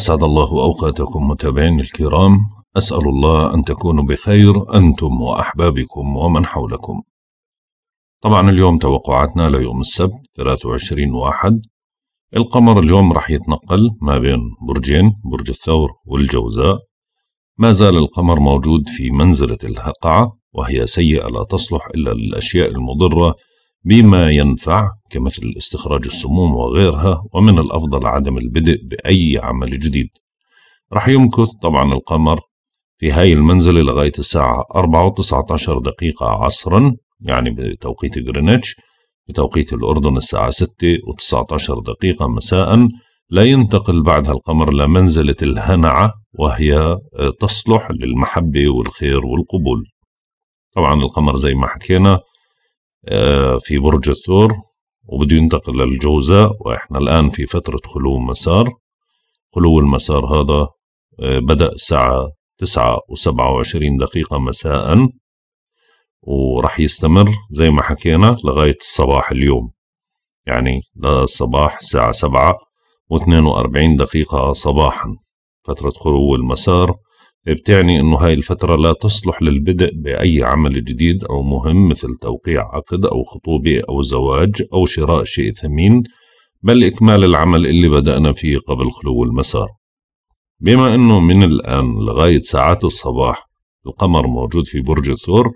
أسعد الله أوقاتكم متابعين الكرام أسأل الله أن تكونوا بخير أنتم وأحبابكم ومن حولكم طبعا اليوم توقعاتنا ليوم السبت 23 واحد القمر اليوم راح يتنقل ما بين برجين برج الثور والجوزاء ما زال القمر موجود في منزلة الهقعة وهي سيئة لا تصلح إلا للأشياء المضرة بما ينفع كمثل استخراج السموم وغيرها ومن الأفضل عدم البدء بأي عمل جديد رح يمكث طبعا القمر في هاي المنزلة لغاية الساعة 4 و 19 دقيقة عصرا يعني بتوقيت جرينتش بتوقيت الأردن الساعة 6 و 19 دقيقة مساء لا ينتقل بعدها القمر لمنزلة الهنعة وهي آه، تصلح للمحبة والخير والقبول طبعا القمر زي ما حكينا آه، في برج الثور وبده ينتقل للجوزاء وإحنا الآن في فترة خلو مسار خلو المسار هذا آه، بدأ الساعة تسعة وسبعة وعشرين دقيقة مساء وراح يستمر زي ما حكينا لغاية الصباح اليوم يعني للصباح الساعة سبعة واثنين وأربعين دقيقة صباحا فترة خلو المسار بتعني أنه هاي الفترة لا تصلح للبدء بأي عمل جديد أو مهم مثل توقيع عقد أو خطوبة أو زواج أو شراء شيء ثمين بل إكمال العمل اللي بدأنا فيه قبل خلو المسار بما أنه من الآن لغاية ساعات الصباح القمر موجود في برج الثور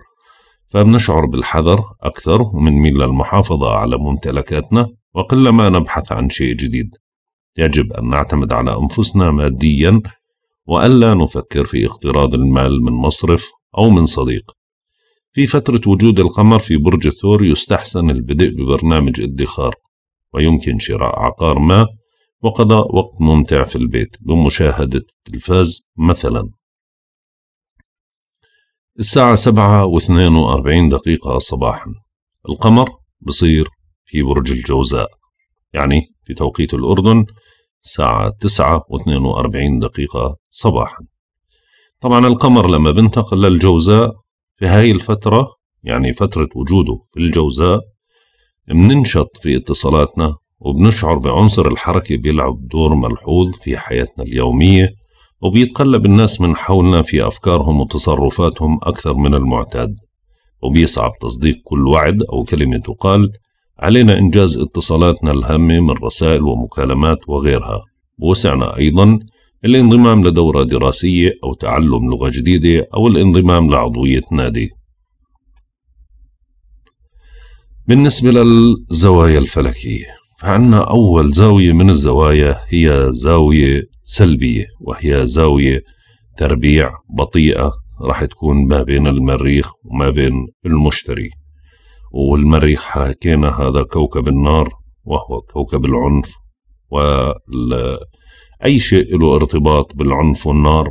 فبنشعر بالحذر أكثر ومنميل للمحافظة على ممتلكاتنا وقلما نبحث عن شيء جديد يجب أن نعتمد على أنفسنا ماديا وألا نفكر في اقتراض المال من مصرف أو من صديق في فترة وجود القمر في برج الثور يستحسن البدء ببرنامج ادخار ويمكن شراء عقار ما وقضاء وقت ممتع في البيت بمشاهدة التلفاز مثلا الساعة سبعة واثنين وأربعين دقيقة صباحا القمر بصير في برج الجوزاء يعني في توقيت الأردن الساعة تسعة واثنين وأربعين دقيقة صباحا طبعا القمر لما بينتقل للجوزاء في هاي الفترة يعني فترة وجوده في الجوزاء بننشط في اتصالاتنا وبنشعر بعنصر الحركة بيلعب دور ملحوظ في حياتنا اليومية وبيتقلب الناس من حولنا في أفكارهم وتصرفاتهم أكثر من المعتاد وبيصعب تصديق كل وعد أو كلمة تقال علينا إنجاز اتصالاتنا الهامة من رسائل ومكالمات وغيرها وسعنا أيضا الانضمام لدورة دراسية أو تعلم لغة جديدة أو الانضمام لعضوية نادي بالنسبة للزوايا الفلكية فعندنا أول زاوية من الزوايا هي زاوية سلبية وهي زاوية تربيع بطيئة راح تكون ما بين المريخ وما بين المشتري والمريخ حكينا هذا كوكب النار وهو كوكب العنف وأي شيء له ارتباط بالعنف والنار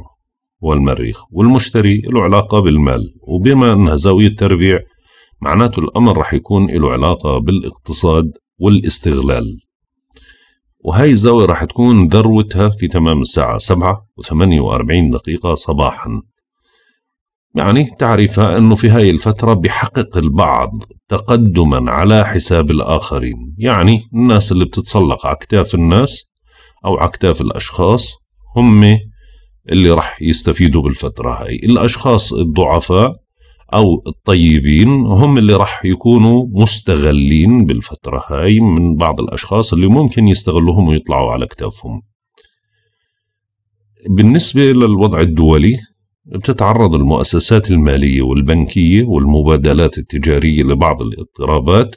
والمريخ والمشتري له علاقة بالمال وبما أنها زاوية تربيع معناته الأمر رح يكون له علاقة بالاقتصاد والاستغلال وهي الزاوية رح تكون ذروتها في تمام الساعة 7 و48 دقيقة صباحا يعني تعرف أنه في هاي الفترة بحقق البعض تقدما على حساب الآخرين يعني الناس اللي بتتسلق على أكتاف الناس أو على أكتاف الأشخاص هم اللي رح يستفيدوا بالفترة هاي الأشخاص الضعفاء أو الطيبين هم اللي رح يكونوا مستغلين بالفترة هاي من بعض الأشخاص اللي ممكن يستغلوهم ويطلعوا على أكتافهم بالنسبة للوضع الدولي بتتعرض المؤسسات المالية والبنكية والمبادلات التجارية لبعض الاضطرابات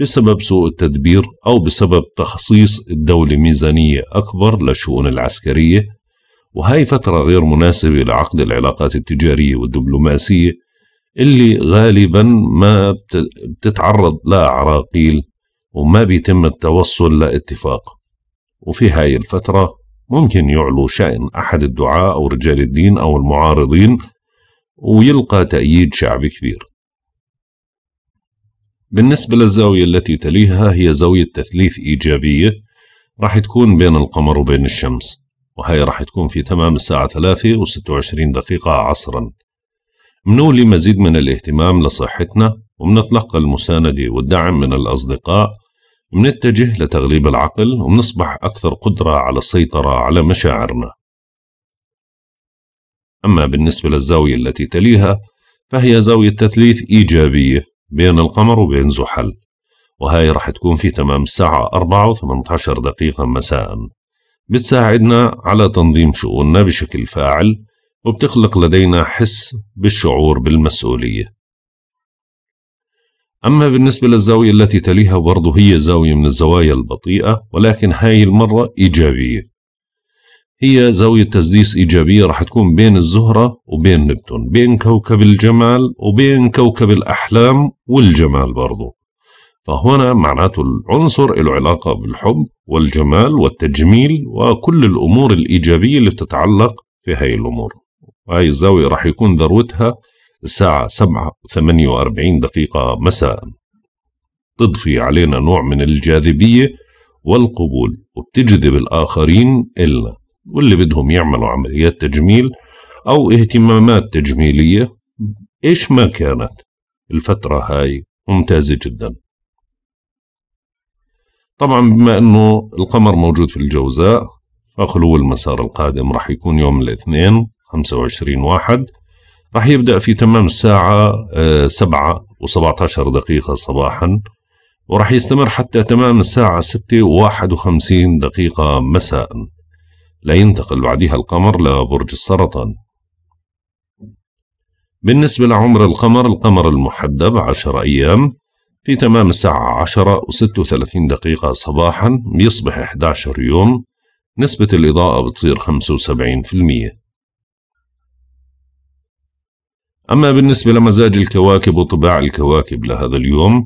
بسبب سوء التدبير أو بسبب تخصيص الدولة ميزانية أكبر للشؤون العسكرية وهي فترة غير مناسبة لعقد العلاقات التجارية والدبلوماسية اللي غالبا ما بتتعرض عراقيل وما بيتم التوصل لاتفاق وفي هاي الفترة ممكن يعلو شأن أحد الدعاة أو رجال الدين أو المعارضين ويلقى تأييد شعبي كبير بالنسبة للزاوية التي تليها هي زاوية تثليث إيجابية راح تكون بين القمر وبين الشمس وهي راح تكون في تمام الساعة ثلاثة وستة وعشرين دقيقة عصرا منولي مزيد من الاهتمام لصحتنا ومنتلقى المساندة والدعم من الأصدقاء منتجه لتغليب العقل ومنصبح أكثر قدرة على السيطرة على مشاعرنا أما بالنسبة للزاوية التي تليها فهي زاوية تثليث إيجابية بين القمر وبين زحل وهي راح تكون في تمام الساعة 4 و18 دقيقة مساء بتساعدنا على تنظيم شؤوننا بشكل فاعل وبتخلق لدينا حس بالشعور بالمسؤولية أما بالنسبة للزاوية التي تليها برضه هي زاوية من الزوايا البطيئة ولكن هاي المرة إيجابية هي زاوية تسديس إيجابية راح تكون بين الزهرة وبين نبتون بين كوكب الجمال وبين كوكب الأحلام والجمال برضه فهنا معناته العنصر له علاقة بالحب والجمال والتجميل وكل الأمور الإيجابية اللي بتتعلق في هاي الأمور هاي الزاوية راح يكون ذروتها الساعة سبعة و وأربعين دقيقة مساء تضفي علينا نوع من الجاذبية والقبول وبتجذب الآخرين إلنا واللي بدهم يعملوا عمليات تجميل أو اهتمامات تجميلية إيش ما كانت الفترة هاي ممتازة جدا طبعا بما أنه القمر موجود في الجوزاء فخلو المسار القادم راح يكون يوم الاثنين 25 واحد راح يبدأ في تمام الساعة آه، سبعة و17 دقيقة صباحا وراح يستمر حتى تمام الساعة 6 و51 دقيقة مساء لا ينتقل بعدها القمر لبرج السرطان بالنسبة لعمر القمر القمر المحدب عشر أيام في تمام الساعة عشرة وستة وثلاثين دقيقة صباحا بيصبح 11 يوم نسبة الإضاءة بتصير 75% أما بالنسبة لمزاج الكواكب وطباع الكواكب لهذا اليوم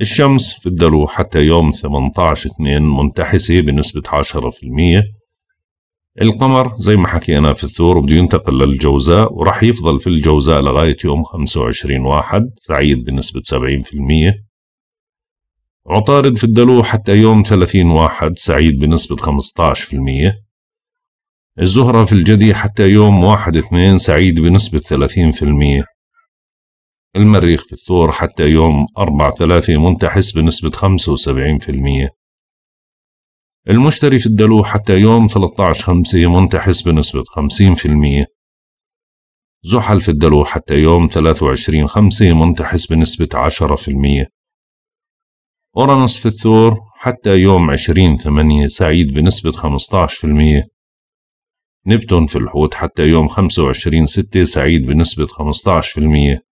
الشمس في الدلو حتى يوم 18-2 منتحسة بنسبة 10% القمر زي ما حكينا في الثور بده ينتقل للجوزاء ورح يفضل في الجوزاء لغاية يوم 25 واحد سعيد بنسبة 70% عطارد في الدلو حتى يوم 30 واحد سعيد بنسبة 15% الزهرة في الجدي حتى يوم واحد اثنين سعيد بنسبة ثلاثين في المية المريخ في الثور حتى يوم أربعة ثلاثة منتحس بنسبة خمسة وسبعين في المية المشتري في الدلو حتى يوم ثلاثة عشر خمسة منتحس بنسبة خمسين في المية زحل في الدلو حتى يوم ثلاثة وعشرين خمسة منتحس بنسبة عشرة في المية أورانوس في الثور حتى يوم عشرين ثمانية سعيد بنسبة خمسة عشر في المية نبتون في الحوت حتى يوم 25 6 سعيد بنسبة 15%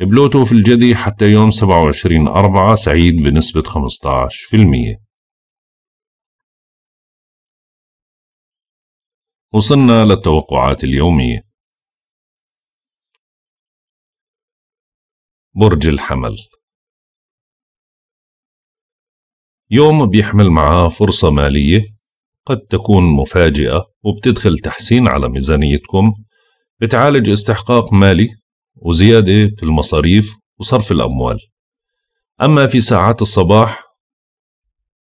بلوتو في الجدي حتى يوم 27 4 سعيد بنسبة 15% وصلنا للتوقعات اليومية برج الحمل يوم بيحمل معاه فرصة مالية قد تكون مفاجئة وبتدخل تحسين على ميزانيتكم بتعالج استحقاق مالي وزيادة في المصاريف وصرف الأموال أما في ساعات الصباح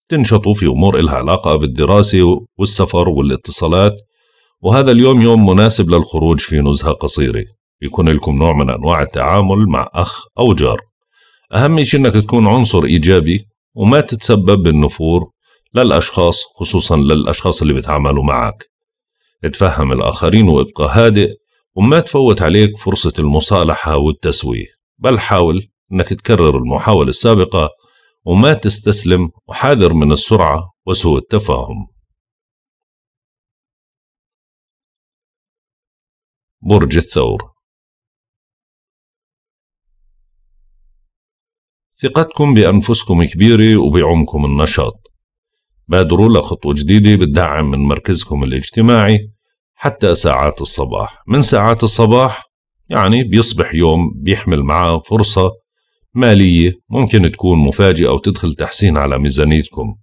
تنشطوا في أمور إلها علاقة بالدراسة والسفر والاتصالات وهذا اليوم يوم مناسب للخروج في نزهة قصيرة بيكون لكم نوع من أنواع التعامل مع أخ أو جار أهم شيء أنك تكون عنصر إيجابي وما تتسبب بالنفور للأشخاص خصوصا للأشخاص اللي بيتعاملوا معك اتفهم الآخرين وابقى هادئ وما تفوت عليك فرصة المصالحة والتسوية بل حاول أنك تكرر المحاولة السابقة وما تستسلم وحاذر من السرعة وسوء التفاهم برج الثور ثقتكم بأنفسكم كبيرة وبعمكم النشاط بادروا لخطوة جديدة بتدعم من مركزكم الاجتماعي حتى ساعات الصباح من ساعات الصباح يعني بيصبح يوم بيحمل معاه فرصة مالية ممكن تكون مفاجئة أو تدخل تحسين على ميزانيتكم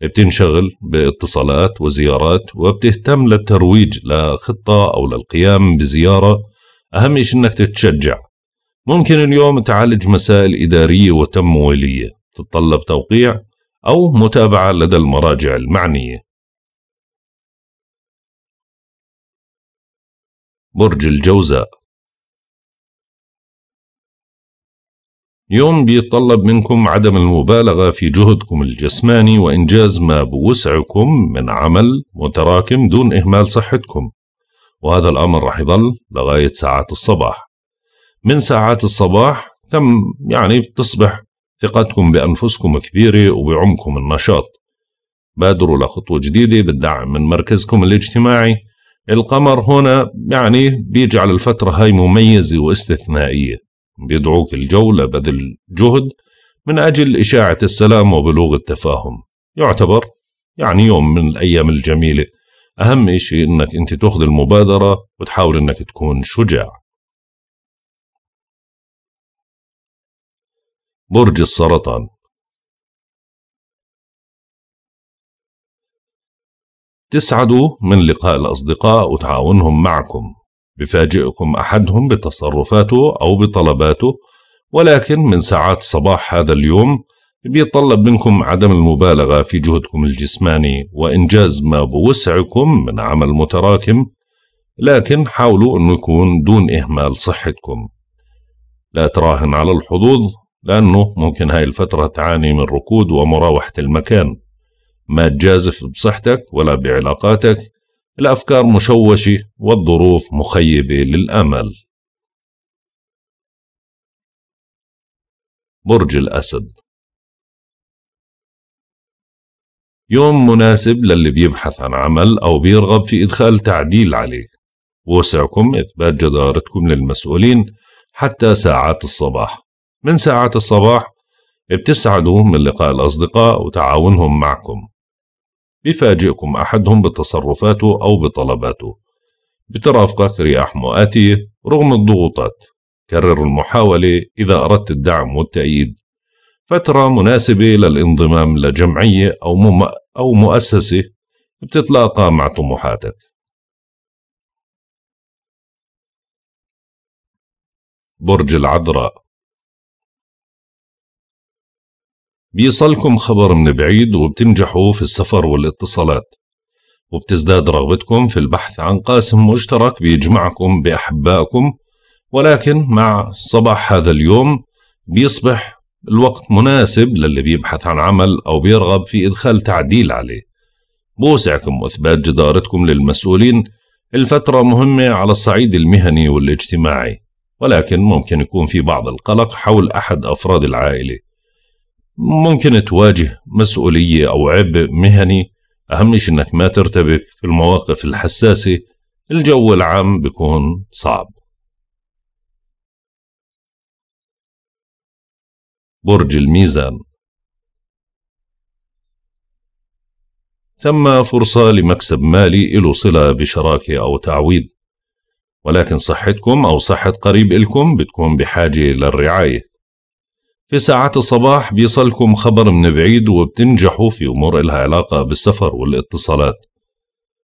بتنشغل باتصالات وزيارات وبتهتم للترويج لخطة أو للقيام بزيارة أهم شيء إنك تتشجع ممكن اليوم تعالج مسائل إدارية وتمويلية تتطلب توقيع أو متابعة لدى المراجع المعنية. برج الجوزاء يوم بيتطلب منكم عدم المبالغة في جهدكم الجسماني وإنجاز ما بوسعكم من عمل متراكم دون إهمال صحتكم وهذا الأمر رح يظل لغاية ساعات الصباح من ساعات الصباح ثم يعني بتصبح ثقتكم بأنفسكم كبيرة وبعمكم النشاط بادروا لخطوة جديدة بالدعم من مركزكم الاجتماعي القمر هنا يعني بيجعل الفترة هاي مميزة واستثنائية بيدعوك الجو لبذل جهد من أجل إشاعة السلام وبلوغ التفاهم يعتبر يعني يوم من الأيام الجميلة أهم إشي إنك أنت تأخذ المبادرة وتحاول إنك تكون شجاع برج السرطان تسعدوا من لقاء الأصدقاء وتعاونهم معكم بفاجئكم أحدهم بتصرفاته أو بطلباته ولكن من ساعات صباح هذا اليوم بيطلب منكم عدم المبالغة في جهدكم الجسماني وإنجاز ما بوسعكم من عمل متراكم لكن حاولوا أنه يكون دون إهمال صحتكم لا تراهن على الحظوظ لأنه ممكن هاي الفترة تعاني من ركود ومراوحة المكان ما تجازف بصحتك ولا بعلاقاتك الأفكار مشوشة والظروف مخيبة للأمل برج الأسد يوم مناسب للي بيبحث عن عمل أو بيرغب في إدخال تعديل عليه وسعكم إثبات جدارتكم للمسؤولين حتى ساعات الصباح من ساعات الصباح بتسعدوا من لقاء الأصدقاء وتعاونهم معكم بيفاجئكم أحدهم بتصرفاته أو بطلباته بترافقك رياح مؤاتية رغم الضغوطات كرر المحاولة إذا أردت الدعم والتأييد فترة مناسبة للانضمام لجمعية أو, مم... أو مؤسسة بتتلاقى مع طموحاتك برج العذراء بيصلكم خبر من بعيد وبتنجحوا في السفر والاتصالات وبتزداد رغبتكم في البحث عن قاسم مشترك بيجمعكم بأحبائكم ولكن مع صباح هذا اليوم بيصبح الوقت مناسب للي بيبحث عن عمل أو بيرغب في إدخال تعديل عليه بوسعكم وإثبات جدارتكم للمسؤولين الفترة مهمة على الصعيد المهني والاجتماعي ولكن ممكن يكون في بعض القلق حول أحد أفراد العائلة ممكن تواجه مسؤولية أو عبء مهني أهم شيء إنك ما ترتبك في المواقف الحساسة الجو العام بيكون صعب برج الميزان ثم فرصة لمكسب مالي له صلة بشراكة أو تعويض ولكن صحتكم أو صحة قريب إلكم بتكون بحاجة للرعاية في ساعات الصباح بيصلكم خبر من بعيد وبتنجحوا في أمور إلها علاقة بالسفر والاتصالات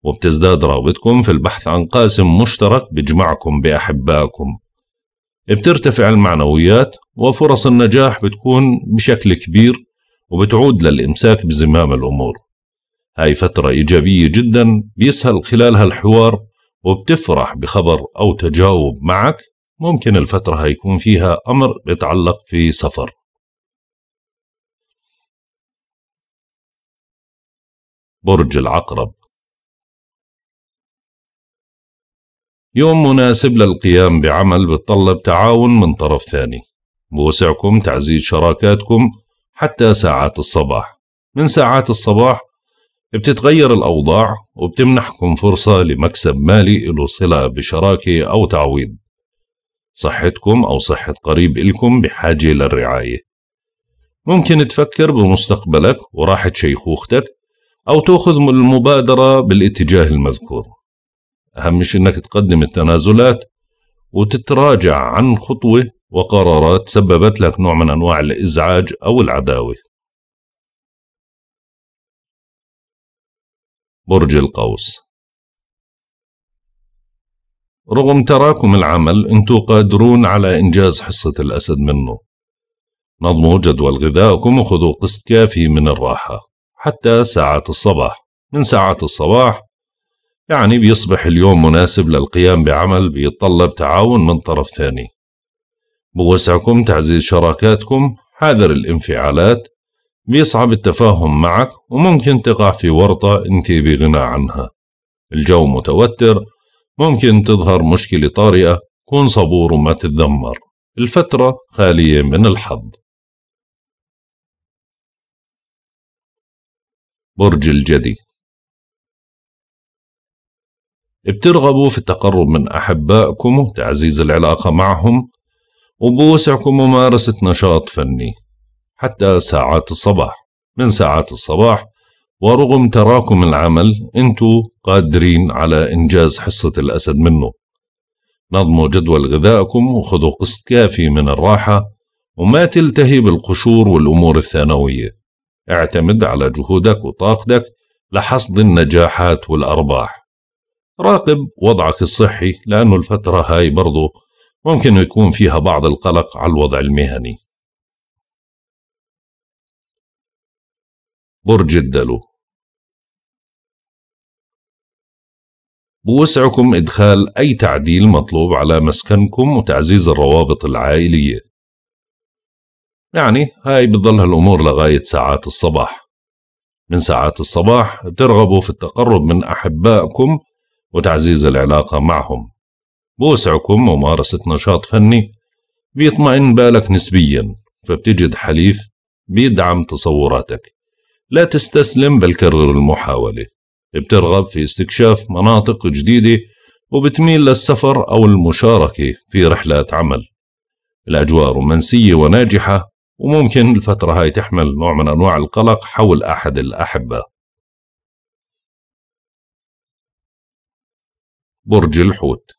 وبتزداد رغبتكم في البحث عن قاسم مشترك بيجمعكم بأحبائكم بترتفع المعنويات وفرص النجاح بتكون بشكل كبير وبتعود للإمساك بزمام الأمور هاي فترة إيجابية جدا بيسهل خلالها الحوار وبتفرح بخبر أو تجاوب معك ممكن الفترة هيكون فيها أمر بيتعلق في سفر برج العقرب يوم مناسب للقيام بعمل بتطلب تعاون من طرف ثاني بوسعكم تعزيز شراكاتكم حتى ساعات الصباح من ساعات الصباح بتتغير الأوضاع وبتمنحكم فرصة لمكسب مالي له صلة بشراكة أو تعويض صحتكم أو صحة قريب إلكم بحاجة للرعاية ممكن تفكر بمستقبلك وراحة شيخوختك أو تأخذ المبادرة بالاتجاه المذكور أهم شيء أنك تقدم التنازلات وتتراجع عن خطوة وقرارات سببت لك نوع من أنواع الإزعاج أو العداوة برج القوس رغم تراكم العمل انتو قادرون على إنجاز حصة الأسد منه نظموا جدول غذائكم وخذوا قسط كافي من الراحة حتى ساعات الصباح من ساعات الصباح يعني بيصبح اليوم مناسب للقيام بعمل بيتطلب تعاون من طرف ثاني بوسعكم تعزيز شراكاتكم حاذر الانفعالات بيصعب التفاهم معك وممكن تقع في ورطة انت بغنى عنها الجو متوتر ممكن تظهر مشكلة طارئة كن صبور وما تتذمر الفترة خالية من الحظ برج الجدي بترغبوا في التقرب من أحبائكم وتعزيز العلاقة معهم وبوسعكم ممارسة نشاط فني حتى ساعات الصباح من ساعات الصباح ورغم تراكم العمل انتو قادرين على إنجاز حصة الأسد منه نظموا جدول غذائكم وخذوا قسط كافي من الراحة وما تلتهي بالقشور والأمور الثانوية اعتمد على جهودك وطاقتك لحصد النجاحات والأرباح راقب وضعك الصحي لأنه الفترة هاي برضو ممكن يكون فيها بعض القلق على الوضع المهني برج الدلو بوسعكم إدخال أي تعديل مطلوب على مسكنكم وتعزيز الروابط العائلية يعني هاي بتظل هالأمور لغاية ساعات الصباح من ساعات الصباح بترغبوا في التقرب من أحبائكم وتعزيز العلاقة معهم بوسعكم ممارسة نشاط فني بيطمئن بالك نسبيا فبتجد حليف بيدعم تصوراتك لا تستسلم بل كرر المحاولة بترغب في استكشاف مناطق جديدة وبتميل للسفر أو المشاركة في رحلات عمل الأجواء رومانسية وناجحة وممكن الفترة هاي تحمل نوع من أنواع القلق حول أحد الأحبة برج الحوت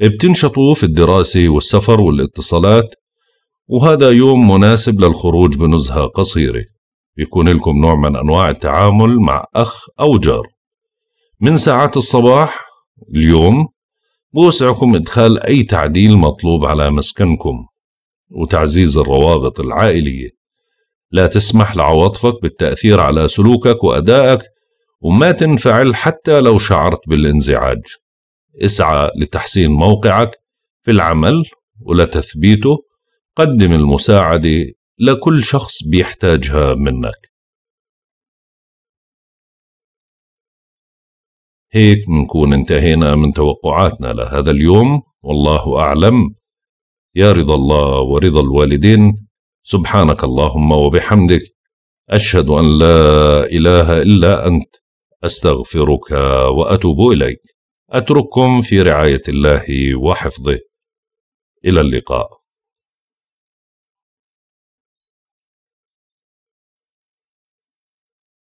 بتنشطوا في الدراسة والسفر والاتصالات وهذا يوم مناسب للخروج بنزهة قصيرة يكون لكم نوع من أنواع التعامل مع أخ أو جار من ساعات الصباح اليوم بوسعكم إدخال أي تعديل مطلوب على مسكنكم وتعزيز الروابط العائلية لا تسمح لعواطفك بالتأثير على سلوكك وأدائك وما تنفعل حتى لو شعرت بالانزعاج اسعى لتحسين موقعك في العمل ولتثبيته قدم المساعدة لكل شخص بيحتاجها منك هيك منكون انتهينا من توقعاتنا لهذا اليوم والله أعلم يا رضا الله ورضا الوالدين سبحانك اللهم وبحمدك أشهد أن لا إله إلا أنت أستغفرك وأتوب إليك أترككم في رعاية الله وحفظه إلى اللقاء